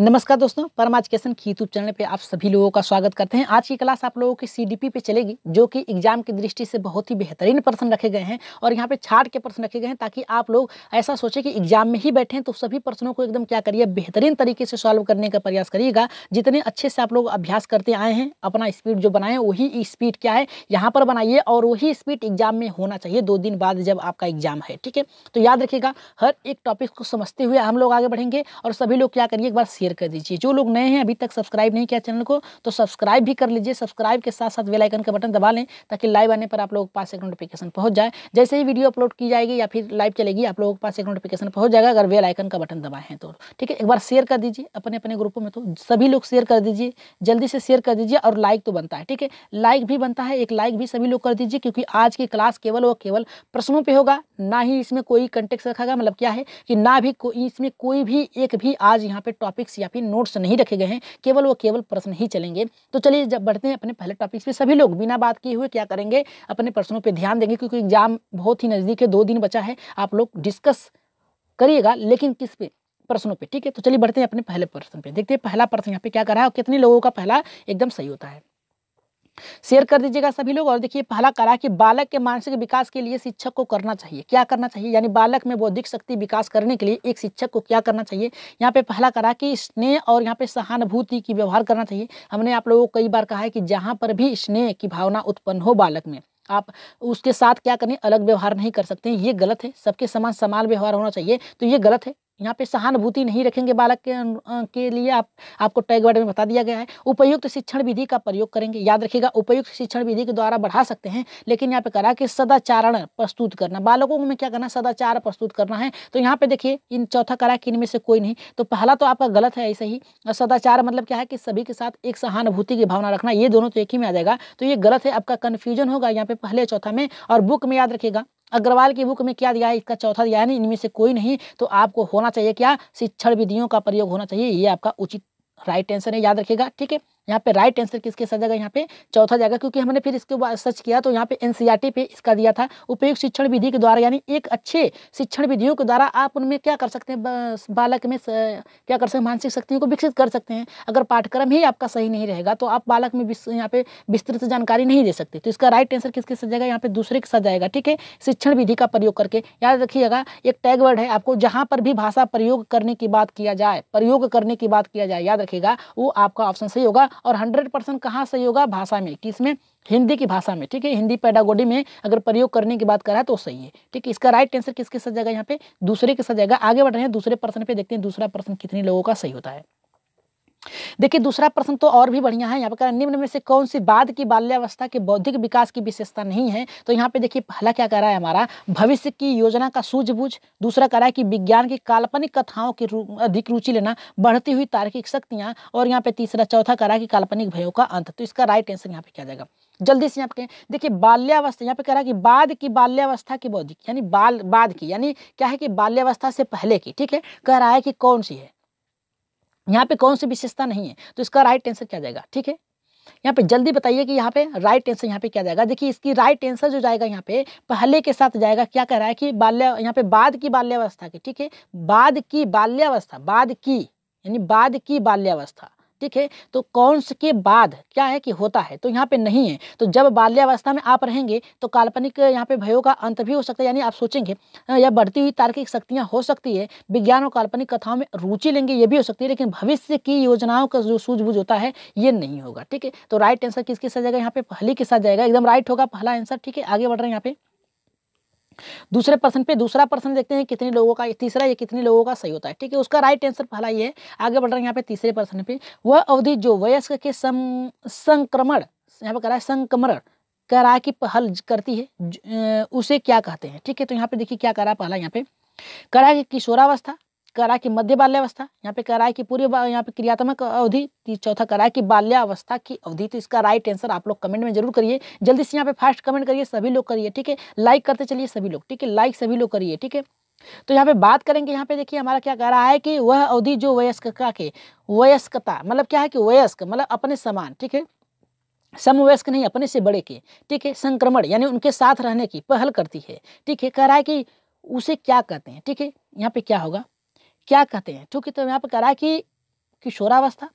नमस्कार दोस्तों परम एजुकेशन की यूट्यूब चैनल पे आप सभी लोगों का स्वागत करते हैं आज की क्लास आप लोगों की सीडीपी पे चलेगी जो कि एग्जाम की दृष्टि से बहुत ही बेहतरीन प्रश्न रखे गए हैं और यहाँ पे छाट के प्रश्न रखे गए हैं ताकि आप लोग ऐसा सोचें कि एग्जाम में ही हैं तो सभी प्रश्नों को एकदम क्या करिए बेहतरीन तरीके से सॉल्व करने का प्रयास करिएगा जितने अच्छे से आप लोग अभ्यास करते आए हैं अपना स्पीड जो बनाए वही स्पीड क्या है यहाँ पर बनाइए और वही स्पीड एग्जाम में होना चाहिए दो दिन बाद जब आपका एग्जाम है ठीक है तो याद रखिएगा हर एक टॉपिक को समझते हुए हम लोग आगे बढ़ेंगे और सभी लोग क्या करिए एक बार शेयर कर दीजिए जो लोग नए हैं अभी तक सब्सक्राइब नहीं किया चैनल को तो सब्सक्राइब भी कर लीजिए सब्सक्राइब के साथ साथ बेलाइकन का बटन दबा लें ताकि लाइव आने पर आप लोगों के पास एक नोटिफिकेशन पहुँच जाए जैसे ही वीडियो अपलोड की जाएगी या फिर लाइव चलेगी आप लोगों के पास एक नोटिफिकेशन पहुँच जाएगा अगर वेल का बटन दबाए हैं तो ठीक है एक बार शेयर कर दीजिए अपने अपने ग्रुपों में तो सभी लोग शेयर कर दीजिए जल्दी से शेयर कर दीजिए और लाइक तो बनता है ठीक है लाइक भी बनता है एक लाइक भी सभी लोग कर दीजिए क्योंकि आज की क्लास केवल और केवल प्रश्नों पर होगा ना ही इसमें कोई कंटेक्स रखा गया मतलब क्या है कि ना भी इसमें कोई भी एक भी आज यहाँ पे टॉपिक्स या फिर नोट्स नहीं रखे गए हैं केवल वो केवल प्रश्न ही चलेंगे तो चलिए जब बढ़ते हैं अपने पहले टॉपिक्स पे सभी लोग बिना बात किए हुए क्या करेंगे अपने प्रश्नों पे ध्यान देंगे क्योंकि एग्जाम बहुत ही नज़दीक है दो दिन बचा है आप लोग डिस्कस करिएगा लेकिन किस पे प्रश्नों पर ठीक है तो चलिए बढ़ते हैं अपने पहले प्रश्न पर देखते हैं पहला प्रश्न यहाँ पे क्या करा है और कितने लोगों का पहला एकदम सही होता है शेयर कर दीजिएगा सभी लोग और देखिए पहला करा कि बालक के मानसिक विकास के लिए शिक्षक को करना चाहिए क्या करना चाहिए यानी बालक में बौद्धिक शक्ति विकास करने के लिए एक शिक्षक को क्या करना चाहिए यहाँ पे पहला करा कि स्नेह और यहाँ पे सहानुभूति की व्यवहार करना चाहिए हमने आप लोगों को कई बार कहा है कि जहाँ पर भी स्नेह की भावना उत्पन्न हो बालक में आप उसके साथ क्या करें अलग व्यवहार नहीं कर सकते ये गलत है सबके समान समान व्यवहार होना चाहिए तो ये गलत है यहाँ पे सहानुभूति नहीं रखेंगे बालक के के लिए आप आपको टैग वर्ड में बता दिया गया है उपयुक्त शिक्षण विधि का प्रयोग करेंगे याद रखिएगा उपयुक्त शिक्षण विधि के द्वारा बढ़ा सकते हैं लेकिन यहाँ पे करा कि सदाचारण प्रस्तुत करना बालकों में क्या करना सदाचार प्रस्तुत करना है तो यहाँ पे देखिए इन चौथा करा कि इनमें से कोई नहीं तो पहला तो आपका गलत है ऐसे ही सदाचार मतलब क्या है कि सभी के साथ एक सहानुभूति की भावना रखना ये दोनों तो एक ही में आ जाएगा तो ये गलत है आपका कन्फ्यूजन होगा यहाँ पे पहले चौथा में और बुक में याद रखेगा अग्रवाल की बुक में क्या दिया है इसका चौथा दिया है इनमें से कोई नहीं तो आपको होना चाहिए क्या शिक्षण विधियों का प्रयोग होना चाहिए ये आपका उचित राइट आंसर है याद रखिएगा ठीक है यहाँ पे राइट आंसर किसके साथ जाएगा यहाँ पे चौथा जाएगा क्योंकि हमने फिर इसके बाद सर्च किया तो यहाँ पे एनसीईआरटी पे इसका दिया था उपयुक्त शिक्षण विधि के द्वारा यानी एक अच्छे शिक्षण विधियों के द्वारा आप उनमें क्या कर सकते हैं बालक में क्या कर सकते हैं मानसिक शक्तियों को विकसित कर सकते हैं अगर पाठ्यक्रम ही आपका सही नहीं रहेगा तो आप बालक में यहाँ पे विस्तृत जानकारी नहीं दे सकते तो इसका राइट आंसर किसके साथ जाएगा यहाँ पे दूसरे के साथ जाएगा ठीक है शिक्षण विधि का प्रयोग करके याद रखिएगा एक टैगवर्ड है आपको जहाँ पर भी भाषा प्रयोग करने की बात किया जाए प्रयोग करने की बात किया जाए याद रखिएगा वो आपका ऑप्शन सही होगा और हंड्रेड परसेंट कहाँ सही होगा भाषा में कि इसमें हिंदी की भाषा में ठीक है हिंदी पैडागोडी में अगर प्रयोग करने की बात करा तो सही है ठीक है इसका राइट आंसर किसके साथ जाएगा यहाँ पे दूसरे के साथ जाएगा आगे बढ़ रहे हैं दूसरे पर्सन पे देखते हैं दूसरा पर्सन कितने लोगों का सही होता है देखिए दूसरा प्रश्न तो और भी बढ़िया है यहाँ पर निम्न में से कौन सी बाद की बाल्यावस्था के बौद्धिक विकास की विशेषता नहीं है तो यहाँ पे देखिए पहला क्या कह रहा है हमारा भविष्य की योजना का सूझबूझ दूसरा कह रहा है कि विज्ञान की काल्पनिक कथाओं की अधिक रुचि लेना बढ़ती हुई तार्किक शक्तियां और यहाँ पे तीसरा चौथा कह रहा है कि काल्पनिक भयों का अंत तो इसका राइट आंसर यहाँ पे क्या जाएगा जल्दी से यहाँ पे देखिए बाल्यावस्था यहाँ पे कह रहा है कि बाद की बाल्यावस्था की बौद्धिक यानी बाल बाद की यानी क्या है कि बाल्यावस्था से पहले की ठीक है कह रहा है कि कौन सी है यहाँ पे कौन सी विशेषता नहीं है तो इसका राइट आंसर क्या जाएगा ठीक है यहाँ पे जल्दी बताइए कि यहाँ पे राइट आंसर यहाँ पे क्या जाएगा देखिए इसकी राइट आंसर जो जाएगा यहाँ पे पहले के साथ जाएगा क्या कह रहा है कि बाल्य यहाँ पे बाद की बाल्यावस्था की ठीक है बाद की बाल्यावस्था बाद की यानी बाद की बाल्यावस्था ठीक है तो कौन से के बाद क्या है कि होता है तो यहाँ पे नहीं है तो जब बाल्यावस्था में आप रहेंगे तो काल्पनिक यहाँ पे भयों का अंत भी हो सकता है यानी आप सोचेंगे हाँ, या बढ़ती हुई तार्किक शक्तियाँ हो सकती है विज्ञान और काल्पनिक कथाओं में रुचि लेंगे ये भी हो सकती है लेकिन भविष्य की योजनाओं का जो सूझबूझ होता है ये नहीं होगा ठीक है तो राइट आंसर किसके साथ जाएगा यहाँ पे पहली के साथ जाएगा एकदम राइट होगा पहला आंसर ठीक है आगे बढ़ रहे हैं यहाँ पे दूसरे पर्सन पे दूसरा पर्सन देखते हैं कितने लोगों का तीसरा ये कितने लोगों का सही होता है ठीक है उसका राइट आंसर पहला ये है आगे बढ़ रहे हैं यहाँ पे तीसरे पर्सन पे वह अवधि जो वयस्क के सम संक्रमण यहाँ पे कह रहा है संक्रमण करा की पहल करती है उसे क्या कहते हैं ठीक है तो यहाँ पे देखिए क्या करा पहला यहाँ पे करा की किशोरावस्था कराए की मध्य बाल्यावस्था यहाँ पे कराए की पूरी यहाँ पे क्रियात्मक अवधि चौथा कराए की बाल्यावस्था की अवधि तो इसका राइट आंसर आप लोग कमेंट में जरूर करिए जल्दी से यहाँ पे फास्ट कमेंट करिए सभी लोग करिए ठीक है लाइक करते चलिए सभी लोग ठीक है लाइक सभी लोग करिए ठीक है तो यहाँ पे बात करेंगे यहाँ पे देखिए हमारा क्या कह रहा है कि वह अवधि जो का के वयस्कता मतलब क्या है कि वयस्क मतलब अपने समान ठीक है समवयस्क नहीं अपने से बड़े के ठीक है संक्रमण यानी उनके साथ रहने की पहल करती है ठीक है कह रहा है कि उसे क्या कहते हैं ठीक है यहाँ पे क्या होगा क्या कहते हैं चूंकि तो यहाँ पर करा की किशोरावस्था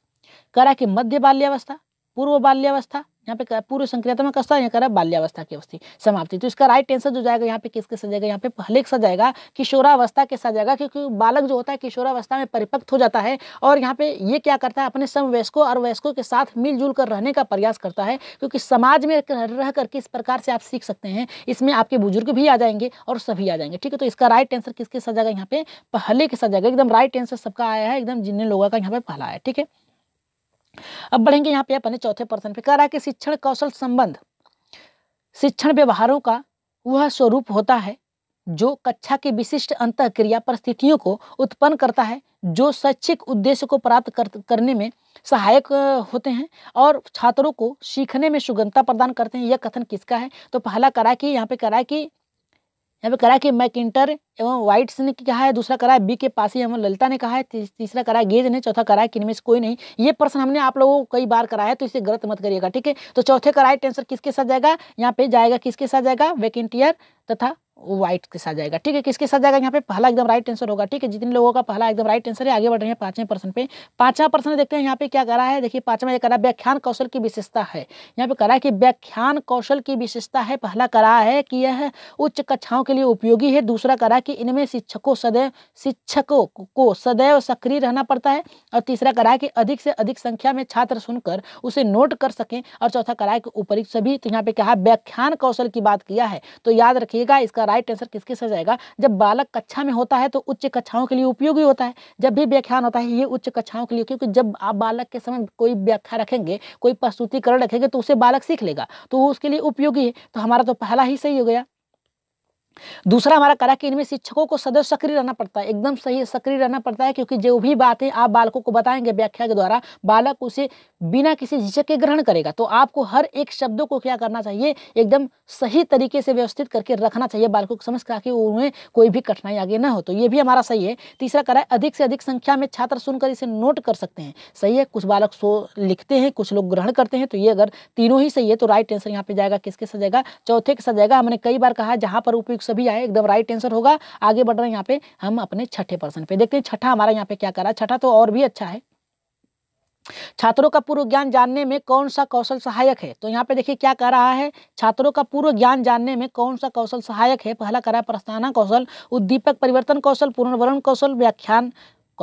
करा की मध्य बाल्यावस्था पूर्व बाल्यावस्था यहाँ पे पूर्व संक्रियात्मक अवस्था यहाँ करा बाल्यावस्था की अवस्थी समाप्ति तो इसका राइट आंसर जो जाएगा यहाँ पे किसके सजाएगा यहाँ पे पहले सजाएगा किशोरावस्था के जाएगा क्योंकि बालक जो होता है किशोरावस्था में परिपक्व हो जाता है और यहाँ पे ये क्या करता है अपने समवयस्कों और वयस्कों के साथ मिलजुल कर रहने का प्रयास करता है क्योंकि समाज में रह करके इस प्रकार से आप सीख सकते हैं इसमें आपके बुजुर्ग भी आ जाएंगे और सभी आ जाएंगे ठीक है तो इसका राइट आंसर किसके सजाएगा यहाँ पे पहले के सजाएगा एकदम राइट आंसर सबका आया है एकदम जिन्हें लोगों का यहाँ पे पहला है ठीक है अब बढ़ेंगे यहाँ पे अपने चौथे प्रश्न पे कह रहा है कि शिक्षण कौशल संबंध शिक्षण व्यवहारों का वह स्वरूप होता है जो कक्षा के विशिष्ट अंत क्रिया परिस्थितियों को उत्पन्न करता है जो शैक्षिक उद्देश्य को प्राप्त कर, करने में सहायक होते हैं और छात्रों को सीखने में सुगमता प्रदान करते हैं यह कथन किसका है तो पहला करा कि यहाँ पे करा कि यहाँ पे करा कि मैकिंटर एवं व्हाइट्स ने कहा है दूसरा करा है बी के पास ही एवं ललिता ने कहा है तीसरा करा है गेज ने चौथा करा है कि इनमें से कोई नहीं ये प्रश्न हमने आप लोगों को कई बार कराया है तो इसे गलत मत करिएगा ठीक है तो चौथे कराए आंसर किसके साथ जाएगा यहाँ पे जाएगा किसके साथ जाएगा वैकेंटियर तथा तो व्हाइट के साथ जाएगा ठीक है किसके साथ जाएगा यहाँ पे पहला एकदम राइट आंसर होगा ठीक है जितने लोगों का पहला एकदम राइट आंसर है आगे बढ़ रहे हैं पांचवें पर्सन पे पांचवा पर्सन देखते हैं यहाँ पे क्या करा है देखिए पांचवा करा व्याख्यान कौशल की विशेषता है यहाँ पे करा है कि व्याख्यान कौशल की विशेषता है पहला करा है कि यह उच्च कक्षाओं के लिए उपयोगी है दूसरा करा कि इनमें शिक्षकों सदैव शिक्षकों को सदैव सक्रिय रहना पड़ता है और तीसरा करा है कि अधिक से अधिक संख्या में छात्र सुनकर उसे नोट कर सकें और चौथा करा है कि उपरी सभी तो यहाँ पे कहा व्याख्यान कौशल की बात किया है तो याद रखें रखिएगा इसका राइट आंसर किस किस जाएगा जब बालक कक्षा में होता है तो उच्च कक्षाओं के लिए उपयोगी होता है जब भी व्याख्यान होता है ये उच्च कक्षाओं के लिए क्योंकि जब आप बालक के समय कोई व्याख्या रखेंगे कोई प्रस्तुतिकरण रखेंगे तो उसे बालक सीख लेगा तो उसके लिए उपयोगी है तो हमारा तो पहला ही सही हो गया दूसरा हमारा करा कि इनमें शिक्षकों को सदैव सक्रिय रहना पड़ता है एकदम सही सक्रिय रहना पड़ता है क्योंकि जो भी बातें आप बालकों को बताएंगे व्याख्या के द्वारा बालक उसे बिना किसी झिझक के ग्रहण करेगा तो आपको हर एक शब्दों को क्या करना चाहिए एकदम सही तरीके से व्यवस्थित करके रखना चाहिए बालकों को समझ कर उन्हें कोई भी कठिनाई आगे ना हो तो ये भी हमारा सही है तीसरा करा अधिक से अधिक संख्या में छात्र सुनकर इसे नोट कर सकते हैं सही है कुछ बालक सो लिखते हैं कुछ लोग ग्रहण करते हैं तो ये अगर तीनों ही सही है तो राइट आंसर यहाँ पे जाएगा किसके सजाएगा चौथे के सजाएगा हमने कई बार कहा जहाँ पर उपयुक्त सभी आए एकदम राइट आंसर होगा आगे बढ़ रहे हैं यहाँ पे हम अपने छठे पर्सन पे देखते हैं छठा हमारा यहाँ पे क्या कर रहा है छठा तो और भी अच्छा है छात्रों का पूर्व ज्ञान जानने में कौन सा कौशल सहायक है तो यहाँ पे देखिए क्या कह रहा है छात्रों का पूर्व ज्ञान जानने में कौन सा कौशल सहायक है पहला कह रहा है प्रस्ताना कौशल उद्दीपक परिवर्तन कौशल पुनर्वरण कौशल व्याख्यान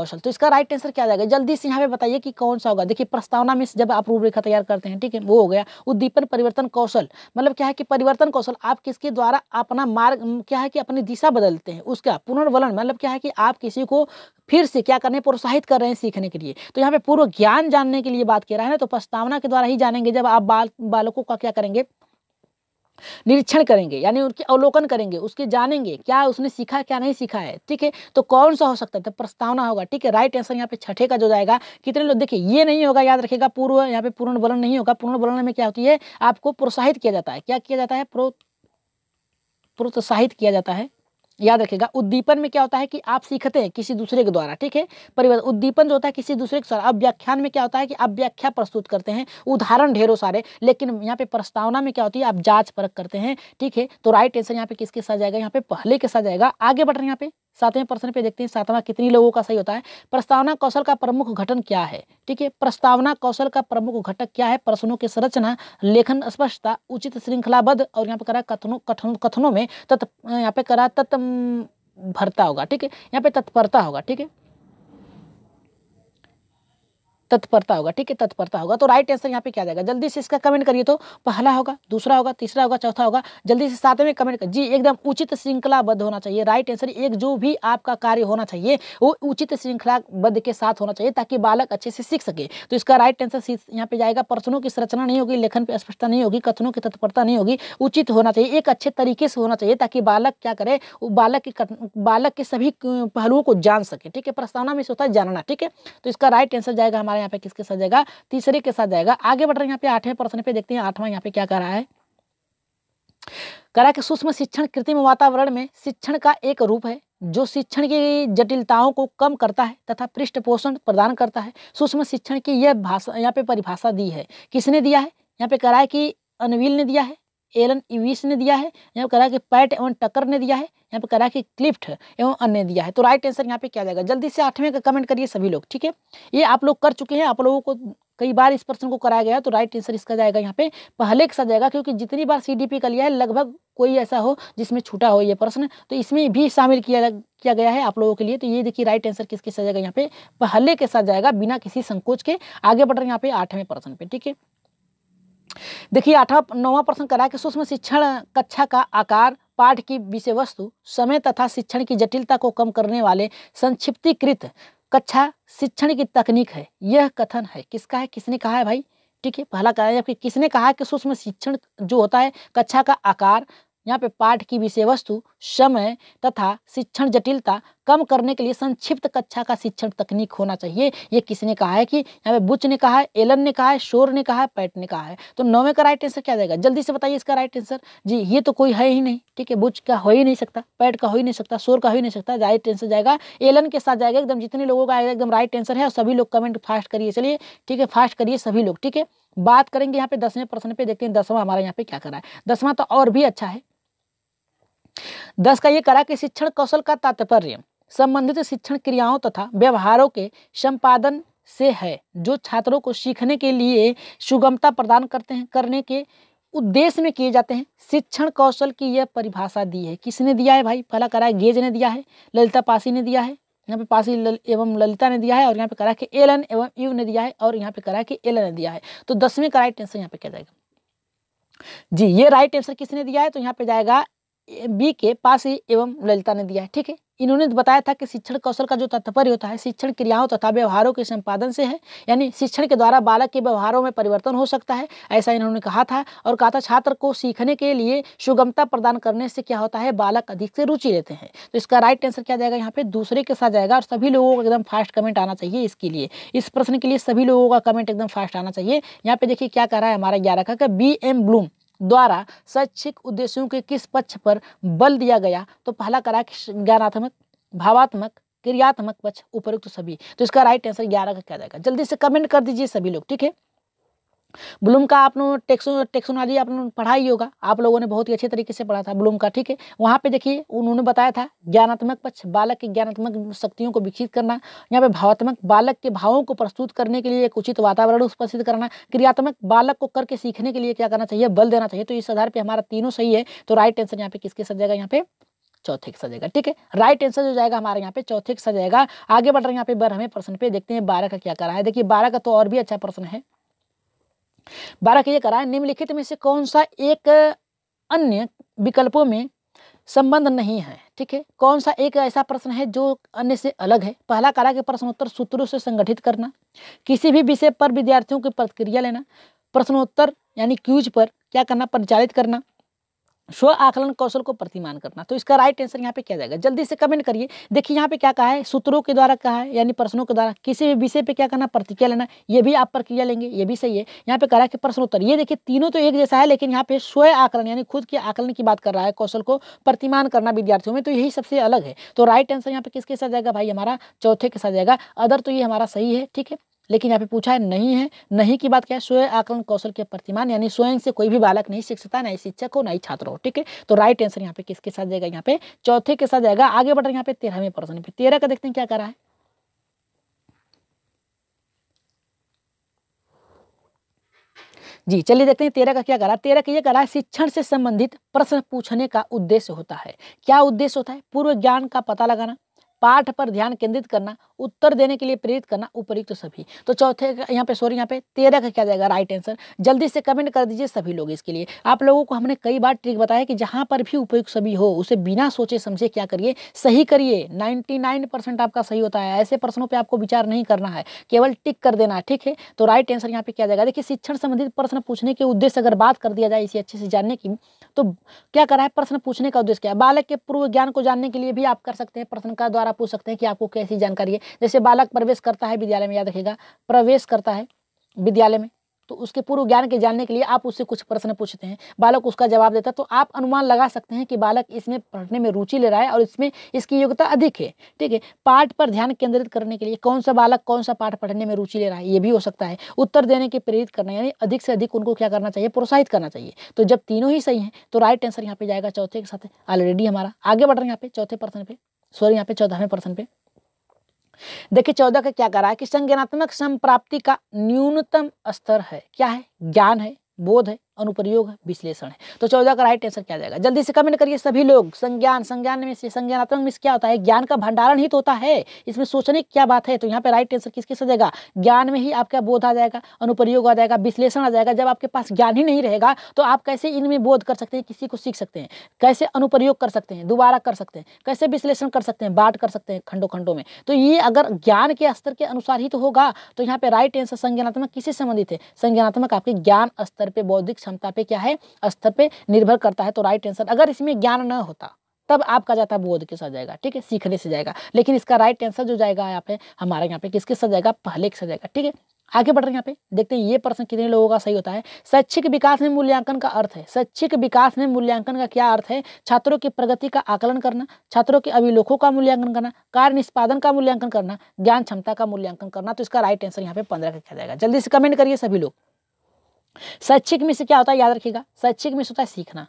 कौशल तो इसका राइट आंसर क्या जाएगा जल्दी से यहाँ पे बताइए कि कौन सा होगा देखिए प्रस्तावना में जब आप रूपरेखा तैयार करते हैं ठीक है वो हो गया उद्दीपन परिवर्तन कौशल मतलब क्या है कि परिवर्तन कौशल आप किसके द्वारा अपना मार्ग क्या है कि अपनी दिशा बदलते हैं उसका पुनर्वलन मतलब क्या है कि आप किसी को फिर से क्या करने प्रोत्साहित कर रहे हैं सीखने के लिए तो यहाँ पे पूर्व ज्ञान जानने के लिए बात कह रहा है ना तो प्रस्तावना के द्वारा ही जानेंगे जब आप बाल बालकों का क्या करेंगे निरीक्षण करेंगे यानी उनके अवलोकन करेंगे उसके जानेंगे क्या उसने सीखा क्या नहीं सीखा है ठीक है तो कौन सा हो सकता है तो प्रस्तावना होगा ठीक है राइट आंसर यहाँ पे छठे का जो जाएगा कितने लोग देखिए ये नहीं होगा याद रखेगा पूर्व यहाँ पे पूर्ण बलन नहीं होगा पूर्ण बलन में क्या होती है आपको प्रोत्साहित किया जाता है क्या किया जाता है प्रोत्साहित किया जाता है याद रखेगा उद्दीपन में क्या होता है कि आप सीखते हैं किसी दूसरे के द्वारा ठीक है परिवर्तन उद्दीपन जो होता है किसी दूसरे के द्वारा अब व्याख्यान में क्या होता है कि आप व्याख्या प्रस्तुत करते हैं उदाहरण ढेरों सारे लेकिन यहाँ पे प्रस्तावना में क्या होती है आप जांच परख करते हैं ठीक है तो राइट आंसर यहाँ पे किसके साथ जाएगा यहाँ पे पहले के साथ जाएगा आगे बढ़ रहे हैं यहाँ पे सातवें प्रश्न पे देखते हैं सातवां कितनी लोगों का सही होता है प्रस्तावना कौशल का प्रमुख घटन क्या है ठीक है प्रस्तावना कौशल का प्रमुख घटक क्या है प्रश्नों की संरचना लेखन स्पष्टता उचित श्रृंखलाबद्ध और यहाँ पे करा कथनों कथन कथनों में तत् यहाँ पे करा तत्म भरता होगा ठीक है यहाँ पे तत्परता होगा ठीक है तत्परता होगा ठीक है तत्परता होगा तो राइट आंसर यहाँ पे क्या जाएगा जल्दी से इसका कमेंट करिए तो पहला होगा दूसरा होगा तीसरा होगा चौथा होगा जल्दी से में कमेंट कर जी एकदम उचित श्रृंखलाबद्ध होना चाहिए राइट आंसर एक जो भी आपका कार्य होना चाहिए वो उचित श्रृंखलाबद्ध के साथ होना चाहिए ताकि बालक अच्छे से सीख सके तो इसका राइट आंसर यहाँ पे जाएगा प्रश्नों की संरचना नहीं होगी लेखन पर स्पष्टता नहीं होगी कथनों की तत्परता नहीं होगी उचित होना चाहिए एक अच्छे तरीके से होना चाहिए ताकि बालक क्या करे बालक के बालक के सभी पहलुओं को जान सके ठीक है प्रस्तावना में होता है जानना ठीक है तो इसका राइट आंसर जाएगा हमारे यहाँ पे किसके साथ जाएगा तीसरे के साथ जाएगा आगे बढ़ रहे हैं यहाँ पे आठवें प्रश्न पे देखते हैं आठवां यहाँ पे क्या कर रहा है करा कि सूक्ष्म शिक्षण कृत्रिम वातावरण में शिक्षण का एक रूप है जो शिक्षण की जटिलताओं को कम करता है तथा पृष्ठ पोषण प्रदान करता है सूक्ष्म शिक्षण की यह भाषा यहाँ पे परिभाषा दी है किसने दिया है यहाँ पे करा है कि अनविल ने दिया है एलन इविस ने दिया है यहाँ पर करा कि पैट एवं टकर ने दिया है यहाँ पर करा कि क्लिफ्ट एवं अन्य दिया है तो राइट आंसर यहाँ पे क्या जाएगा जल्दी से आठवें का कमेंट करिए सभी लोग ठीक है ये आप लोग कर चुके हैं आप लोगों को कई बार इस प्रश्न को कराया गया तो राइट आंसर इसका जाएगा यहाँ पे पहले के साथ जाएगा क्योंकि जितनी बार सी का लिया है लगभग कोई ऐसा हो जिसमें छूटा हो ये प्रश्न तो इसमें भी शामिल किया किया गया है आप लोगों के लिए तो ये देखिए राइट आंसर किसके साथ जाएगा यहाँ पे पहले के साथ जाएगा बिना किसी संकोच के आगे बढ़ रहे हैं यहाँ पे आठवें प्रश्न पे ठीक है देखिए आठवा नौवा प्रश्न करा कि सूक्ष्म शिक्षण कक्षा का आकार पाठ की विषय वस्तु समय तथा शिक्षण की जटिलता को कम करने वाले संक्षिप्तीकृत कक्षा शिक्षण की तकनीक है यह कथन है किसका है किसने कहा है भाई ठीक है पहला कहा है जबकि किसने कहा है कि सूक्ष्म शिक्षण जो होता है कक्षा का आकार यहाँ पे पाठ की विषय वस्तु समय तथा शिक्षण जटिलता कम करने के लिए संक्षिप्त कक्षा का शिक्षण तकनीक होना चाहिए ये किसने कहा है कि यहाँ पे बुच ने कहा है एलन ने कहा है शोर ने कहा है पैट ने कहा है तो नौवे का राइट आंसर क्या जाएगा जल्दी से बताइए इसका राइट आंसर जी ये तो कोई है ही नहीं ठीक है बुच का हो ही नहीं सकता पैट का हो ही नहीं सकता शोर का हो ही नहीं सकता राइट आंसर जाएगा एलन के साथ जाएगा एकदम जितने लोगों का आएगा एकदम राइट आंसर है और सभी लोग कमेंट फास्ट करिए चलिए ठीक है फास्ट करिए सभी लोग ठीक है बात करेंगे यहाँ पे दसवें प्रश्न पे देखते हैं दसवां हमारे यहाँ पे क्या करा है दसवां तो और भी अच्छा है दस का ये करा कि शिक्षण कौशल का तात्पर्य संबंधित शिक्षण क्रियाओं तथा तो व्यवहारों के संपादन से है जो छात्रों को सीखने के लिए सुगमता प्रदान करते हैं करने के उद्देश्य में किए जाते हैं शिक्षण कौशल की यह परिभाषा दी है किसने दिया है भाई पहला करा है गेज ने दिया है ललिता पासी ने दिया है यहाँ पे पासी लल, एवं ललिता ने दिया है और यहाँ पे करा के एलन एवं यू ने दिया है और यहाँ पे करा के एलन ने दिया है तो दसवीं का राइट आंसर यहाँ पे क्या जाएगा जी ये राइट आंसर किसने दिया है तो यहाँ पे जाएगा बी के पास ही एवं ललिता ने दिया है ठीक है इन्होंने तो बताया था कि शिक्षण कौशल का जो तात्पर्य होता है शिक्षण क्रियाओं तथा व्यवहारों के संपादन से है यानी शिक्षण के द्वारा बालक के व्यवहारों में परिवर्तन हो सकता है ऐसा इन्होंने कहा था और कहा था छात्र को सीखने के लिए सुगमता प्रदान करने से क्या होता है बालक अधिक से रुचि लेते हैं तो इसका राइट आंसर क्या जाएगा यहाँ पे दूसरे के साथ जाएगा और सभी लोगों का एकदम फास्ट कमेंट आना चाहिए इसके लिए इस प्रश्न के लिए सभी लोगों का कमेंट एकदम फास्ट आना चाहिए यहाँ पे देखिए क्या कह रहा है हमारा ग्यारह का बी एम ब्लूम द्वारा शैक्षिक उद्देश्यों के किस पक्ष पर बल दिया गया तो पहला करा कि ज्ञानात्मक भावात्मक क्रियात्मक पक्ष उपरोक्त तो सभी तो इसका राइट आंसर ग्यारह का क्या जाएगा जल्दी से कमेंट कर दीजिए सभी लोग ठीक है ब्लूम का आपने टेक्सो टेक्सोनॉजी आपने पढ़ा ही होगा आप लोगों ने बहुत ही अच्छे तरीके से पढ़ा था ब्लूम का ठीक है वहाँ पे देखिए उन्होंने बताया था ज्ञानात्मक पक्ष बालक की ज्ञानात्मक शक्तियों को विकसित करना यहाँ पे भावात्मक बालक के भावों को प्रस्तुत करने के लिए एक उचित वातावरण उपस्थित करना क्रियात्मक बालक को करके सीखने के लिए क्या करना चाहिए बल देना चाहिए तो इस आधार पर हमारा तीनों सही है तो राइट आंसर यहाँ पे किसके सर जाएगा यहाँ पे चौथे सजेगा ठीक है राइट आंसर जो जाएगा हमारे यहाँ पे चौथे के आगे बढ़ रहे हैं यहाँ पे बारहवें प्रश्न पे देखते हैं बारह का क्या करा है देखिए बारह का तो और भी अच्छा प्रश्न है बारह के ये करा है निम्नलिखित में से कौन सा एक अन्य विकल्पों में संबंध नहीं है ठीक है कौन सा एक ऐसा प्रश्न है जो अन्य से अलग है पहला करा के प्रश्नोत्तर सूत्रों से संगठित करना किसी भी विषय पर विद्यार्थियों की प्रतिक्रिया लेना प्रश्नोत्तर यानी क्यूज पर क्या करना परिचालित करना स्व आकलन कौशल को प्रतिमान करना तो इसका राइट आंसर यहाँ पे क्या जाएगा जल्दी से कमेंट करिए देखिए यहाँ पे क्या कहा है सूत्रों के द्वारा कहा है यानी प्रश्नों के द्वारा किसी भी विषय पे क्या करना प्रतिक्रिया लेना ये भी आप प्रक्रिया लेंगे ये भी सही है यहाँ पे कह रहा है कि प्रश्नोत्तर ये देखिए तीनों तो एक जैसा है लेकिन यहाँ पे स्वय आकलन यानी खुद के आकलन की बात कर रहा है कौशल को प्रतिमान करना विद्यार्थियों में तो यही सबसे अलग है तो राइट आंसर यहाँ पे किसके साथ जाएगा भाई हमारा चौथे के साथ जाएगा अदर तो ये हमारा सही है ठीक है लेकिन यहाँ पे पूछा है नहीं है नहीं की बात क्या है स्वयं आकलन कौशल के प्रतिमान यानी स्वयं से कोई भी बालक नहीं सीख सकता ना ही शिक्षक हो ना ही छात्र हो ठीक है तो राइट आंसर यहाँ पे किसके साथ जाएगा यहाँ पे चौथे के साथ जाएगा आगे बढ़ रहे यहाँ पे तेरहवें प्रश्न पे तेरह का देखते हैं क्या करा है जी चलिए देखते हैं तेरह का क्या करा तेरह का ये करा है शिक्षण से संबंधित प्रश्न पूछने का उद्देश्य होता है क्या उद्देश्य होता है पूर्व ज्ञान का पता लगाना पाठ पर ध्यान केंद्रित करना उत्तर देने के लिए प्रेरित करना उपयुक्त तो सभी तो चौथे यहाँ पे सॉरी यहाँ पे तेरह का क्या जाएगा राइट आंसर जल्दी से कमेंट कर दीजिए सभी लोग इसके लिए आप लोगों को हमने कई बार ट्रिक बताया कि जहाँ पर भी उपयुक्त सभी हो उसे बिना सोचे समझे क्या करिए सही करिए नाइन्टी आपका सही होता है ऐसे प्रश्नों पर आपको विचार नहीं करना है केवल टिक कर देना है ठीक है तो राइट आंसर यहाँ पे क्या जाएगा देखिए शिक्षण संबंधित प्रश्न पूछने के उद्देश्य अगर बात कर दिया जाए इसे अच्छे से जानने की तो क्या करा है प्रश्न पूछने का उद्देश्य क्या है बालक के पूर्व ज्ञान को जानने के लिए भी आप कर सकते हैं प्रश्न का द्वारा पूछ सकते हैं कि आपको कैसी जानकारी है जैसे बालक प्रवेश करता है विद्यालय में याद रखेगा प्रवेश करता है विद्यालय में तो उसके पूर्व ज्ञान के जानने के लिए आप उससे कुछ प्रश्न पूछते हैं बालक उसका जवाब देता है तो आप अनुमान लगा सकते हैं कि बालक इसमें पढ़ने में रुचि ले रहा है और इसमें इसकी योग्यता अधिक है ठीक है पाठ पर ध्यान केंद्रित करने के लिए कौन सा बालक कौन सा पाठ पढ़ने में रुचि ले रहा है ये भी हो सकता है उत्तर देने के प्रेरित करना यानी अधिक से अधिक उनको क्या करना चाहिए प्रोत्साहित करना चाहिए तो जब तीनों ही सही हैं तो राइट आंसर यहाँ पे जाएगा चौथे के साथ ऑलरेडी हमारा आगे बढ़ रहे हैं यहाँ पे चौथे पर्सन पे सॉरी यहाँ पे चौदहवें पर्सन पे देखिए चौदह का क्या कर रहा है कि संज्ञानात्मक संप्राप्ति का न्यूनतम स्तर है क्या है ज्ञान है बोध है अनुप्रयोग विश्लेषण है तो चौदह का राइट आंसर क्या जाएगा जल्दी से कमेंट करिए सभी लोग संज्ञान संज्ञान में से संज्ञानात्मक में क्या होता है ज्ञान का भंडारण ही तो होता है इसमें सोचने की क्या बात है तो यहाँ पे राइट आंसर किसके से जाएगा ज्ञान में ही आपका बोध आ जाएगा अनुप्रयोग आ जाएगा विश्लेषण आ जाएगा जब आपके पास ज्ञान ही नहीं रहेगा तो आप कैसे इनमें बोध कर सकते हैं किसी को सीख सकते हैं कैसे अनुप्रयोग कर सकते हैं दोबारा कर सकते हैं कैसे विश्लेषण कर सकते हैं बाट कर सकते हैं खंडो खंडों में तो ये अगर ज्ञान के स्तर के अनुसार ही तो होगा तो यहाँ पे राइट आंसर संज्ञानात्मक किससे संबंधित है संज्ञानात्मक आपके ज्ञान स्तर पर बौद्धिक क्षमता पे क्या है स्तर पे निर्भर करता है तो राइट आंसर अगर इसमें ज्ञान न होता तब आपका जाता बोध के साथ जाएगा ठीक है सीखने से जाएगा लेकिन इसका राइट आंसर जो जाएगा यहाँ पे हमारे यहाँ पे किसके साथ जाएगा पहले के साथ जाएगा ठीक है आगे बढ़ रहे हैं यहाँ पे देखते हैं ये प्रश्न कितने लोगों का सही होता है शैक्षिक विकास में मूल्यांकन का अर्थ है शैक्षिक विकास में मूल्यांकन का क्या अर्थ है छात्रों की प्रगति का आकलन करना छात्रों के अभिलेखों का मूल्यांकन करना कार्य निष्पादन का मूल्यांकन करना ज्ञान क्षमता का मूल्यांकन करना तो इसका राइट आंसर यहाँ पे पंद्रह का क्या जाएगा जल्दी से कमेंट करिए सभी लोग शैक्षिक मिश्र क्या होता है याद रखिएगा शैक्षिक मिश्र होता है सीखना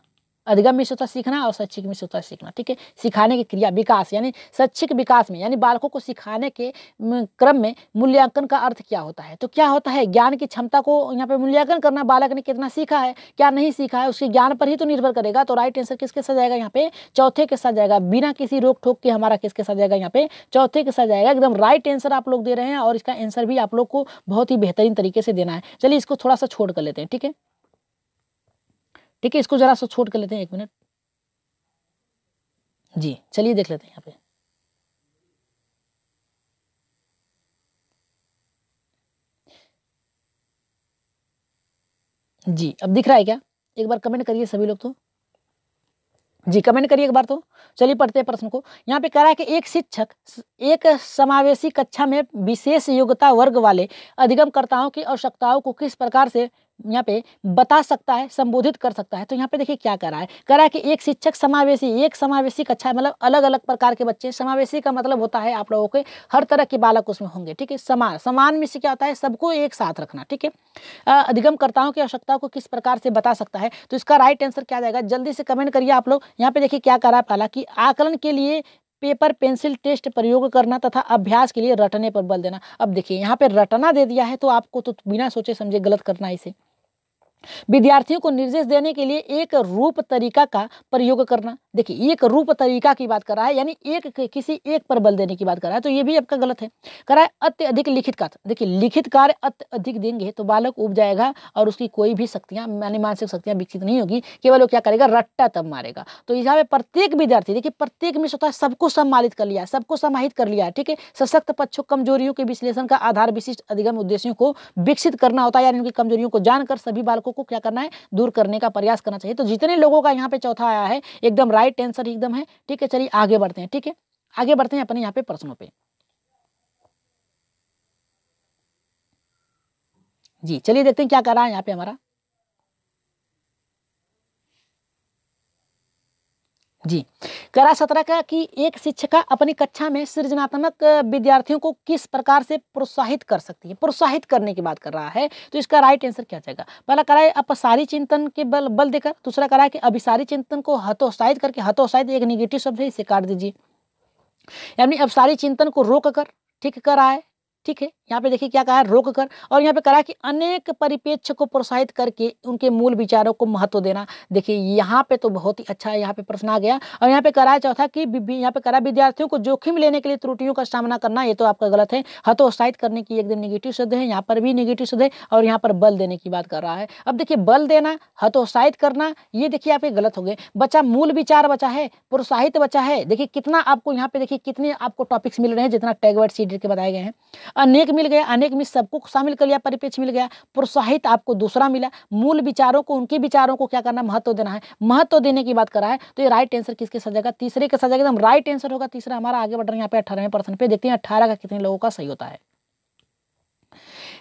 अधिगम में स्वतः सीखना और शैक्षिक में स्वतः सीखना ठीक है सिखाने की क्रिया विकास यानी शैक्षिक विकास में यानी बालकों को सिखाने के क्रम में मूल्यांकन का अर्थ क्या होता है तो क्या होता है ज्ञान की क्षमता को यहाँ पे मूल्यांकन करना बालक ने कितना सीखा है क्या नहीं सीखा है उसके ज्ञान पर ही तो निर्भर करेगा तो राइट आंसर किसके साथ जाएगा यहाँ पे चौथे के साथ जाएगा बिना किसी रोक ठोक के हमारा किसके साथ जाएगा यहाँ पे चौथे के साथ जाएगा एकदम राइट आंसर आप लोग दे रहे हैं और इसका आंसर भी आप लोग को बहुत ही बेहतरीन तरीके से देना है चलिए इसको थोड़ा सा छोड़ कर लेते हैं ठीक है ठीक है इसको जरा सा छोड़ कर लेते हैं एक मिनट जी चलिए देख लेते हैं यहाँ पे जी अब दिख रहा है क्या एक बार कमेंट करिए सभी लोग तो जी कमेंट करिए एक बार तो चलिए पढ़ते हैं प्रश्न को यहाँ पे कह रहा है कि एक शिक्षक एक समावेशी कक्षा में विशेष योग्यता वर्ग वाले अधिगमकर्ताओं की आवश्यकताओं को किस प्रकार से यहाँ पे बता सकता है संबोधित कर सकता है तो यहाँ पे देखिए क्या करा है करा कि एक शिक्षक समावेशी एक समावेशी कक्षा मतलब अलग अलग प्रकार के बच्चे समावेशी का मतलब होता है आप लोगों के हर तरह के बालक उसमें होंगे ठीक है समान समान में से क्या होता है सबको एक साथ रखना ठीक है अधिगमकर्ताओं की आवश्यकताओं को किस प्रकार से बता सकता है तो इसका राइट आंसर क्या जाएगा जल्दी से कमेंट करिए आप लोग यहाँ पे देखिए क्या करा है पहला कि आकलन के लिए पेपर पेंसिल टेस्ट प्रयोग करना तथा अभ्यास के लिए रटने पर बल देना अब देखिए यहाँ पे रटना दे दिया है तो आपको तो बिना सोचे समझे गलत करना इसे विद्यार्थियों को निर्देश देने के लिए एक रूप तरीका का प्रयोग करना देखिए एक रूप तरीका की बात कर रहा है यानी एक किसी एक पर बल देने की बात कर रहा है तो ये भी आपका गलत है कर रहा है अत्यधिक लिखित कार्य देखिए लिखित कार्य अत्यधिक देंगे तो बालक उब जाएगा और उसकी कोई भी शक्तियां यानी मानसिक शक्तियां विकसित नहीं होगी केवल वो क्या करेगा रट्टा तब मारेगा तो यहाँ पे प्रत्येक विद्यार्थी देखिए प्रत्येक में स्वतः सबको सम्मानित कर लिया सबको समाहित कर लिया ठीक है सशक्त पक्षों कमजोरियों के विश्लेषण का आधार विशिष्ट अधिगम उद्देश्यों को विकसित करना होता है यानी उनकी कमजोरियों को जानकर सभी बालकों को क्या करना है दूर करने का प्रयास करना चाहिए तो जितने लोगों का यहाँ पे चौथा आया है एकदम राइट आंसर एकदम है ठीक है चलिए आगे बढ़ते हैं ठीक है आगे बढ़ते हैं अपने यहाँ पे प्रश्नों पे जी चलिए देखते हैं क्या कर रहा है यहाँ पे हमारा जी करा सत्रह का कि एक शिक्षिका अपनी कक्षा में सृजनात्मक विद्यार्थियों को किस प्रकार से प्रोत्साहित कर सकती है प्रोत्साहित करने की बात कर रहा है तो इसका राइट आंसर क्या जाएगा पहला करा है अपसारी चिंतन के बल बल देकर दूसरा करा है कि अभिसारी चिंतन को हतोत्साहित करके हतोत्साहित एक निगेटिव शब्द है इसे काट दीजिए यानी अपसारी चिंतन को रोक कर ठीक करा है ठीक है यहाँ पे देखिए क्या कहा रोक कर और यहाँ पे करा कि अनेक परिपेक्ष को प्रोत्साहित करके उनके मूल विचारों को महत्व देना देखिए यहाँ पे तो बहुत ही अच्छा यहाँ पे प्रश्न आ गया और यहाँ पे करा चौथा कि यहाँ पे करा विद्यार्थियों को जोखिम लेने के लिए त्रुटियों का सामना करना ये तो आपका गलत है हतोत्साहित करने की एकदम निगेटिव शब्द है यहाँ पर भी निगेटिव शब्द है और यहाँ पर बल देने की बात कर रहा है अब देखिए बल देना हतोत्साहित करना ये देखिए आपके गलत हो गए बच्चा मूल विचार बचा है प्रोत्साहित बचा है देखिए कितना आपको यहाँ पे देखिए कितने आपको टॉपिक्स मिल रहे हैं जितना टैगवर्ड सीडर के बताए गए हैं अनेक मिल गया अनेक में सबको शामिल कर लिया परिपेक्ष मिल गया प्रोत्साहित आपको दूसरा मिला मूल विचारों को उनके विचारों को क्या करना महत्व देना है महत्व देने की बात करा है तो ये राइट आंसर किसके साथ तीसरे के साथ एकदम राइट आंसर होगा तीसरा हमारा आगे बढ़ रहा है यहाँ पे अठारहवें पर्सन पे देखते हैं अठारह का कितने लोगों का सही होता है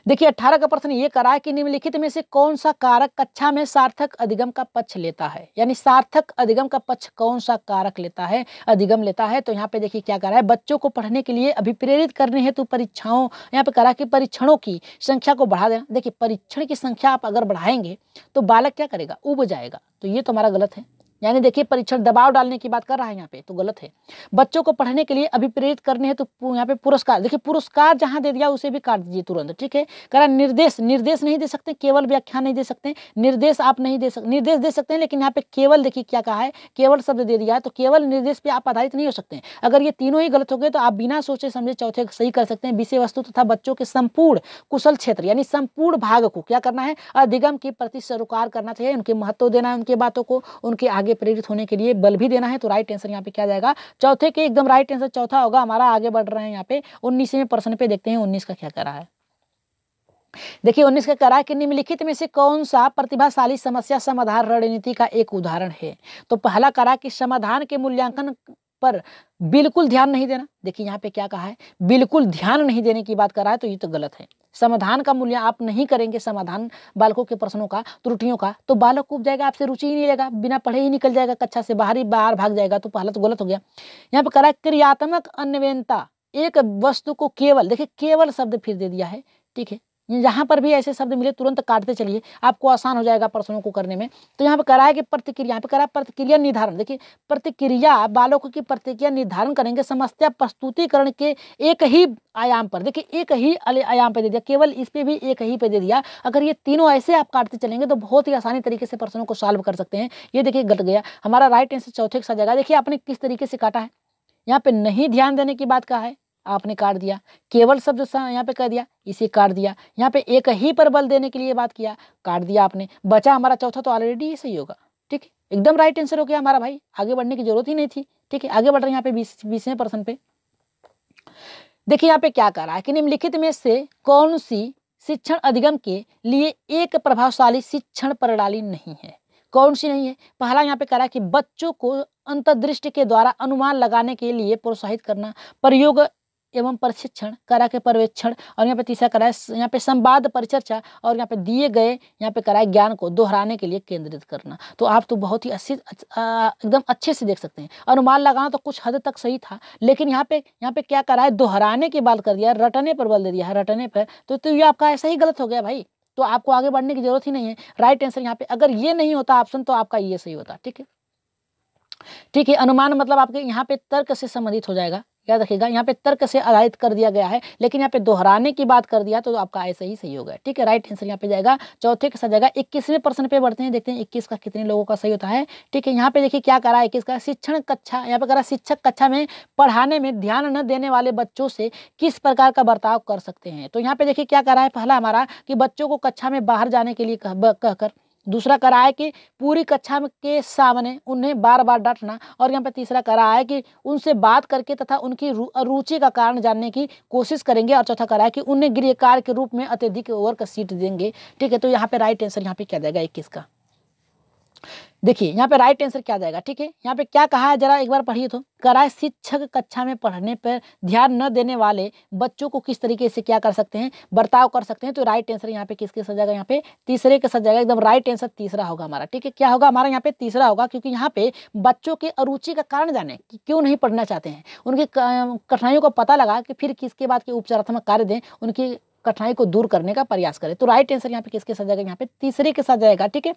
देखिए अठारह का प्रश्न ये करा है कि निम्नलिखित में से कौन सा कारक कक्षा में सार्थक अधिगम का पक्ष लेता है यानी सार्थक अधिगम का पक्ष कौन सा कारक लेता है अधिगम लेता है तो यहाँ पे देखिए क्या करा है बच्चों को पढ़ने के लिए अभिप्रेरित करने हेतु तो परीक्षाओं यहाँ पे करा कि परीक्षणों की संख्या को बढ़ा देना देखिए परीक्षण की संख्या आप अगर बढ़ाएंगे तो बालक क्या करेगा उब जाएगा तो ये तो हमारा गलत है यानी देखिए परीक्षण दबाव डालने की बात कर रहा है यहाँ पे तो गलत है बच्चों को पढ़ने के लिए अभिप्रेरित करने हैं तो यहाँ पे पुरस्कार देखिए पुरस्कार जहाँ दे दिया उसे भी काट दीजिए तुरंत ठीक है करा निर्देश निर्देश नहीं दे सकते केवल व्याख्या नहीं दे सकते निर्देश आप नहीं दे सकते निर्देश दे सकते हैं लेकिन यहाँ पे केवल देखिए क्या कहा है केवल शब्द दे दिया है तो केवल निर्देश पर आप आधारित नहीं हो सकते अगर ये तीनों ही गलत हो गए तो आप बिना सोचे समझे चौथे सही कर सकते हैं विषय वस्तु तथा बच्चों के संपूर्ण कुशल क्षेत्र यानी संपूर्ण भाग को क्या करना है अधिगम के प्रति सरोकार करना चाहिए उनके महत्व देना है उनके बातों को उनके आगे आगे प्रेरित होने के लिए बल भी देना है तो राइट आंसर यहाँ पे क्या जाएगा चौथे के एकदम राइट आंसर चौथा होगा हमारा आगे बढ़ रहा है यहाँ पे उन्नीसवें प्रश्न पे देखते हैं उन्नीस का क्या करा है देखिए उन्नीस का करा कि निम्नलिखित में से कौन सा प्रतिभाशाली समस्या समाधान रणनीति का एक उदाहरण है तो पहला करा कि समाधान के मूल्यांकन पर बिल्कुल ध्यान नहीं देना देखिए यहाँ पे क्या कहा है बिल्कुल ध्यान नहीं देने की बात करा है तो ये तो गलत है समाधान का मूल्य आप नहीं करेंगे समाधान बालकों के प्रश्नों का त्रुटियों का तो बालक उप जाएगा आपसे रुचि ही नहीं लेगा बिना पढ़े ही निकल जाएगा कक्षा से बाहर ही बाहर भाग जाएगा तो पहला तो गलत हो गया यहाँ पर करा क्रियात्मक अन्वेनता एक वस्तु को केवल देखिए केवल शब्द फिर दे दिया है ठीक है यहाँ पर भी ऐसे शब्द मिले तुरंत काटते चलिए आपको आसान हो जाएगा प्रश्नों को करने में तो यहाँ पर कराया कि प्रतिक्रिया यहाँ पर करा प्रतिक्रिया निर्धारण देखिए प्रतिक्रिया बालक की प्रतिक्रिया निर्धारण करेंगे समस्या प्रस्तुतिकरण के एक ही आयाम पर देखिए एक ही आयाम पर दे दिया केवल इस पर भी एक ही पे दे दिया अगर ये तीनों ऐसे आप काटते चलेंगे तो बहुत ही आसानी तरीके से प्रश्नों को सॉल्व कर सकते हैं ये देखिए गलत गया हमारा राइट आंसर चौथे के साथ देखिए आपने किस तरीके से काटा है यहाँ पे नहीं ध्यान देने की बात कहा है आपने काट दिया केवल शब्द यहाँ पे कह दिया इसे काट दिया यहाँ पे एक ही पर बल देने के लिए बात किया काट दिया आपने बचा हमारा चौथा तो ऑलरेडी सही होगा ठीक है एकदम राइट आंसर हो गया हमारा भाई आगे बढ़ने की जरूरत ही नहीं थी ठीक है आगे बढ़ रहे यहाँ पे बीस बीसवें पर्सन पे देखिए यहाँ पे क्या कर रहा है कि निम्नलिखित में से कौन सी शिक्षण अधिगम के लिए एक प्रभावशाली शिक्षण प्रणाली नहीं है कौन सी नहीं है पहला यहाँ पे कह रहा है कि बच्चों को अंतर्दृष्टि के द्वारा अनुमान लगाने के लिए प्रोत्साहित करना प्रयोग एवं प्रशिक्षण करा के पर्यवेक्षण और यहाँ पे तीसरा कराए यहाँ पे संवाद परिचर्चा और यहाँ पे दिए गए यहाँ पे कराए ज्ञान को दोहराने के लिए केंद्रित करना तो आप तो बहुत ही अच्छी एकदम अच्छे से देख सकते हैं अनुमान लगाना तो कुछ हद तक सही था लेकिन यहाँ पे यहाँ पे क्या करा है दोहराने की बात कर दिया रटने पर बल दे दिया है रटने पर तो, तो ये आपका ऐसा ही गलत हो गया भाई तो आपको आगे बढ़ने की जरूरत ही नहीं है राइट आंसर यहाँ पे अगर ये नहीं होता ऑप्शन तो आपका ये सही होता ठीक है ठीक है अनुमान मतलब आपके यहाँ पे तर्क से संबंधित हो जाएगा याद रखिएगा यहाँ पे तर्क से आधारित कर दिया गया है लेकिन यहाँ पे दोहराने की बात कर दिया तो, आपका ऐसा ही सही होगा ठीक है राइट आंसर यहाँ पे जाएगा चौथे के साथ जाएगा इक्कीसवें प्रश्न पे बढ़ते हैं देखते हैं इक्कीस का कितने लोगों का सही होता है ठीक है यहाँ पे देखिए क्या करा है इक्कीस का शिक्षण कक्षा यहाँ पे करा शिक्षक कक्षा में पढ़ाने में ध्यान न देने वाले बच्चों से किस प्रकार का बर्ताव कर सकते हैं तो यहाँ पे देखिए क्या करा है पहला हमारा कि बच्चों को कक्षा में बाहर जाने के लिए कहकर दूसरा करा है कि पूरी कक्षा के सामने उन्हें बार बार डांटना और यहाँ पर तीसरा करा है कि उनसे बात करके तथा उनकी रुचि का कारण जानने की कोशिश करेंगे और चौथा करा है कि उन्हें गृहकार के रूप में अत्यधिक ओवर का सीट देंगे ठीक है तो यहाँ पे राइट आंसर यहाँ पे क्या जाएगा इक्कीस का देखिए यहाँ पे राइट आंसर क्या जाएगा ठीक है यहाँ पे क्या कहा है जरा एक बार पढ़िए तो कराए शिक्षक कक्षा में पढ़ने पर ध्यान न देने वाले बच्चों को किस तरीके से क्या कर सकते हैं बर्ताव कर सकते हैं तो राइट आंसर यहाँ पे किसके साथ जाएगा यहाँ पे तीसरे के साथ जाएगा एकदम राइट आंसर तीसरा होगा हमारा ठीक है क्या होगा हमारा यहाँ पे तीसरा होगा क्योंकि यहाँ पे बच्चों के अरुचि का कारण जाने कि क्यों नहीं पढ़ना चाहते हैं उनकी कठिनाइयों का पता लगा कि फिर किसके बाद के उपचारात्मक कार्य दें उनकी कठिनाई को दूर करने का प्रयास करें तो राइट आंसर यहाँ पे किसके साथ जाएगा यहाँ पे तीसरे के साथ जाएगा ठीक है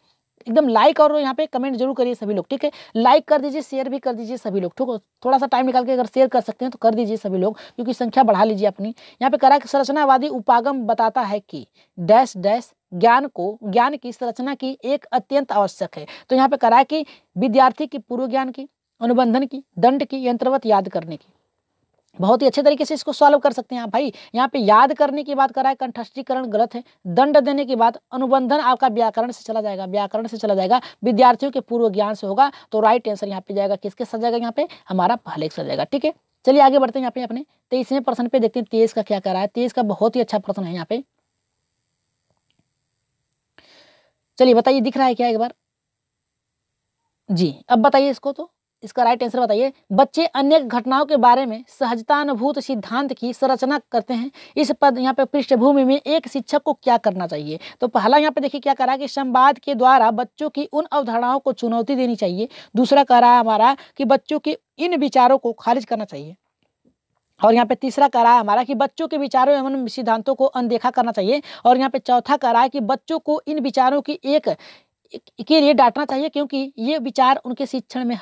एकदम लाइक और यहाँ पे कमेंट जरूर करिए सभी लोग ठीक है लाइक कर दीजिए शेयर भी कर दीजिए सभी लोग ठीक है थोड़ा सा टाइम निकाल के अगर शेयर कर सकते हैं तो कर दीजिए सभी लोग क्योंकि संख्या बढ़ा लीजिए अपनी यहाँ पे करा संरचनावादी उपागम बताता है कि डैश डैश ज्ञान को ज्ञान की संरचना की एक अत्यंत आवश्यक है तो यहाँ पे करा कि विद्यार्थी की पूर्व ज्ञान की अनुबंधन की दंड की यंत्रवत याद करने की बहुत ही अच्छे तरीके से इसको सॉल्व कर सकते हैं आप भाई यहाँ पे याद करने की बात करा है कंठस्टीकरण गलत है दंड देने की बात अनुबंधन आपका व्याकरण से चला जाएगा व्याकरण से चला जाएगा विद्यार्थियों के पूर्व ज्ञान से होगा तो राइट आंसर यहाँ पे जाएगा किसके साथ जाएगा यहाँ पे हमारा पहले के जाएगा ठीक है चलिए आगे बढ़ते हैं यहाँ पे अपने तेईसवें प्रश्न पे देखते हैं तेईस का क्या करा है तेईस का बहुत ही अच्छा प्रश्न है यहाँ पे चलिए बताइए दिख रहा है क्या एक बार जी अब बताइए इसको तो इसका राइट आंसर बताइए बच्चे अनेक घटनाओं के बारे में सहजतानुभूत सिद्धांत की संरचना करते हैं इस पद यहाँ पे पृष्ठभूमि में एक शिक्षक को क्या करना चाहिए तो पहला यहाँ पे देखिए क्या करा कि संवाद के द्वारा बच्चों की उन अवधारणाओं को चुनौती देनी चाहिए दूसरा करा हमारा कि बच्चों के इन विचारों को खारिज करना चाहिए और यहाँ पे तीसरा कह रहा है हमारा कि बच्चों के विचारों एवं सिद्धांतों को अनदेखा करना चाहिए और यहाँ पे चौथा कह रहा है कि बच्चों को इन विचारों की एक के लिए डांटना चाहिए क्योंकि ये विचार उनके शिक्षण में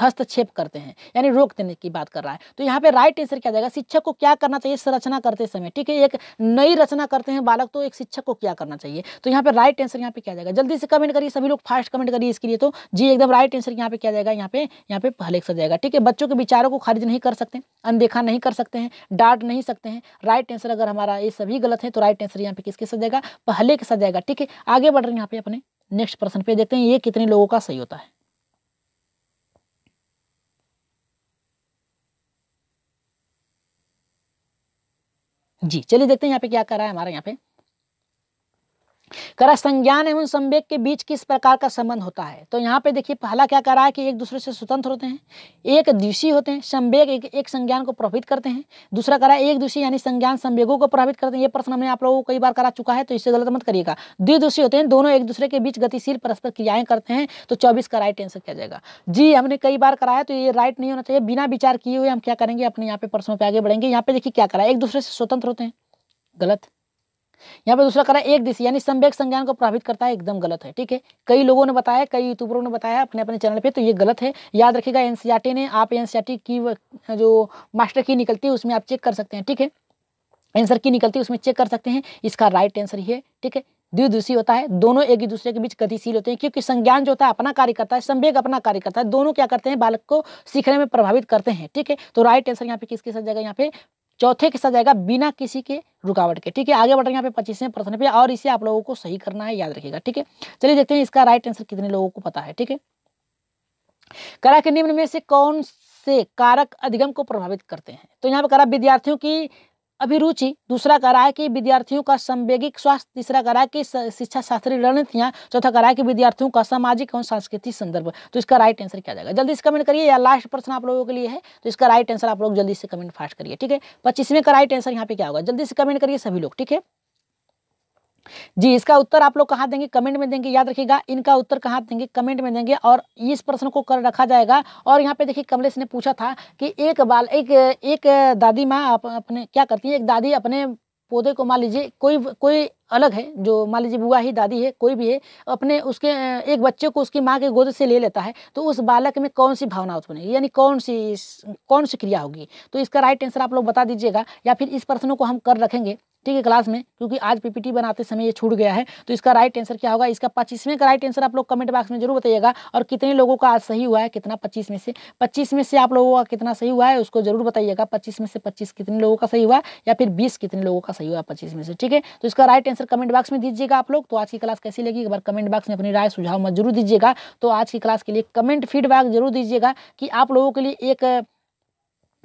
हस्तक्षेप करते हैं यानी रोक देने की बात कर रहा है तो यहाँ पे राइट आंसर क्या जाएगा शिक्षक को क्या करना चाहिए संरचना करते समय ठीक है एक नई रचना करते हैं बालक तो एक शिक्षक को क्या करना चाहिए तो यहाँ पे राइट आंसर यहाँ पे क्या जाएगा जल्दी से कमेंट करिए सभी लोग फास्ट कमेंट करिए इसके लिए तो जी एकदम राइट आंसर यहाँ पे क्या जाएगा यहाँ पे यहाँ पे पहले सर जाएगा ठीक है बच्चों के विचारों को खारिज नहीं कर सकते अनदेखा नहीं कर सकते हैं डांट नहीं सकते हैं राइट आंसर अगर हमारा ये सभी गलत है तो राइट आंसर यहाँ पे किसके साथ जाएगा पहले के साथ जाएगा ठीक है आगे बढ़ रहे हैं यहाँ पे अपने नेक्स्ट प्रश्न पे देखते हैं ये कितने लोगों का सही होता है जी चलिए देखते हैं यहाँ पे क्या कर रहा है हमारे यहाँ पे करा संज्ञान एवं संवेक के बीच किस प्रकार का संबंध होता है तो यहाँ पे देखिए पहला क्या कह रहा है कि एक दूसरे से स्वतंत्र होते हैं एक दिवसीय होते हैं संवेग एक, एक संज्ञान को प्रभावित करते हैं दूसरा करा एक दिवसीय यानी संज्ञान संवेगों को प्रभावित करते हैं ये प्रश्न हमने आप लोगों को कई बार करा चुका है तो इससे गलत मत करिएगा द्विदोषी होते हैं दोनों एक दूसरे के बीच गतिशील परस्पर क्रियाएं करते हैं तो चौबीस का राइट आंसर किया जाएगा जी हमने कई बार कराया तो ये राइट नहीं होना चाहिए बिना विचार किए हुए हम क्या करेंगे अपने यहाँ पे प्रश्नों पर आगे बढ़ेंगे यहाँ पे देखिए क्या करा एक दूसरे से स्वतंत्र होते हैं गलत यहाँ पे दूसरा करा एक दिशा यानी संवेक संज्ञान को प्रभावित करता है एकदम गलत है ठीक है कई लोगों ने बताया कई यूट्यूबरों ने बताया अपने अपने चैनल पे तो ये गलत है याद रखिएगा एनसीईआरटी ने आप एनसीईआरटी की जो मास्टर की निकलती है उसमें आप चेक कर सकते हैं ठीक है आंसर की निकलती है उसमें चेक कर सकते हैं इसका राइट आंसर ही है ठीक है द्विदोषी होता है दोनों एक ही दूसरे के बीच गतिशील होते हैं क्योंकि संज्ञान जो होता है अपना कार्य करता है संवेग अपना कार्य करता है दोनों क्या करते हैं बालक को सीखने में प्रभावित करते हैं ठीक है तो राइट आंसर यहाँ पे किसके साथ जाएगा यहाँ पे चौथे के साथ जाएगा बिना किसी के रुकावट के ठीक है आगे बढ़ रहे हैं यहाँ पे पच्चीसवें प्रश्न पे और इसे आप लोगों को सही करना है याद रखिएगा ठीक है चलिए देखते हैं इसका राइट आंसर कितने लोगों को पता है ठीक है करा के निम्न में से कौन से कारक अधिगम को प्रभावित करते हैं तो यहाँ पे करा विद्यार्थियों की अभिरुचि दूसरा कह रहा है कि विद्यार्थियों का संवेगिक स्वास्थ्य तीसरा कह रहा है कि शिक्षा शास्त्रीय रणनीतियाँ चौथा कह रहा है कि विद्यार्थियों का सामाजिक एवं सांस्कृतिक संदर्भ तो इसका राइट आंसर क्या जाएगा जल्दी से कमेंट करिए या लास्ट प्रश्न आप लोगों के लिए है तो इसका राइट आंसर आप लोग जल्दी से कमेंट फास्ट करिए ठीक है पच्चीसवें का राइट आंसर यहाँ पे क्या होगा जल्दी से कमेंट करिए सभी लोग ठीक है जी इसका उत्तर आप लोग कहाँ देंगे कमेंट में देंगे याद रखिएगा इनका उत्तर कहाँ देंगे कमेंट में देंगे और इस प्रश्न को कर रखा जाएगा और यहाँ पे देखिए कमलेश ने पूछा था कि एक बाल एक एक दादी माँ अपने क्या करती है एक दादी अपने पौधे को मान लीजिए कोई कोई अलग है जो मान लीजिए बुआ ही दादी है कोई भी है अपने उसके एक बच्चे को उसकी माँ के गोद से ले लेता है तो उस बालक में कौन सी भावना उत्पन्न होगी यानी कौन सी कौन सी क्रिया होगी तो इसका राइट आंसर आप लोग बता दीजिएगा या फिर इस प्रश्नों को हम कर रखेंगे ठीक है क्लास में क्योंकि आज पीपीटी बनाते समय ये छूट गया है तो इसका राइट आंसर क्या होगा इसका पच्चीसवें का राइट आंसर आप लोग कमेंट बॉक्स में जरूर बताइएगा और कितने लोगों का आज सही हुआ है कितना पच्चीस में से पच्चीस में से आप लोगों का कितना सही हुआ है उसको जरूर बताइएगा पच्चीस में से पच्चीस कितने लोगों का सही हुआ या फिर बीस कितने लोगों का सही हुआ पच्चीस में से ठीक है तो इसका राइट आंसर कमेंट बॉक्स में दीजिएगा आप लोग तो आज की क्लास कैसी लगी एक बार कमेंट बॉक्स में अपनी राय सुझाव मत जरूर दीजिएगा तो आज की क्लास के लिए कमेंट फीडबैक जरूर दीजिएगा कि आप लोगों के लिए एक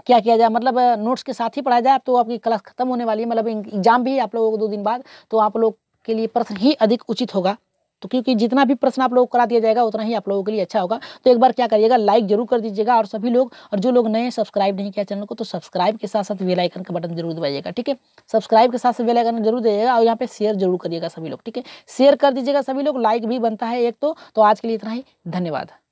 क्या किया जाए मतलब नोट्स के साथ ही पढ़ाया जाए तो आपकी क्लास खत्म होने वाली है मतलब एग्जाम भी आप लोगों को दो दिन बाद तो आप लोग के लिए प्रश्न ही अधिक उचित होगा तो क्योंकि जितना भी प्रश्न आप लोगों को करा दिया जाएगा उतना ही आप लोगों के लिए अच्छा होगा तो एक बार क्या करिएगा लाइक जरूर कर दीजिएगा और सभी लोग और जो लोग नए सब्सक्राइब नहीं किया चैनल को तो सब्सक्राइब के साथ साथ वेल आइकन का बटन जरूर दबाइएगा ठीक है सब्सक्राइब के साथ साथ वेल आइकन जरूर दीजिएगा और यहाँ पे शेयर जरूर करिएगा सभी लोग ठीक है शेयर कर दीजिएगा सभी लोग लाइक भी बनता है एक तो, तो आज के लिए इतना ही धन्यवाद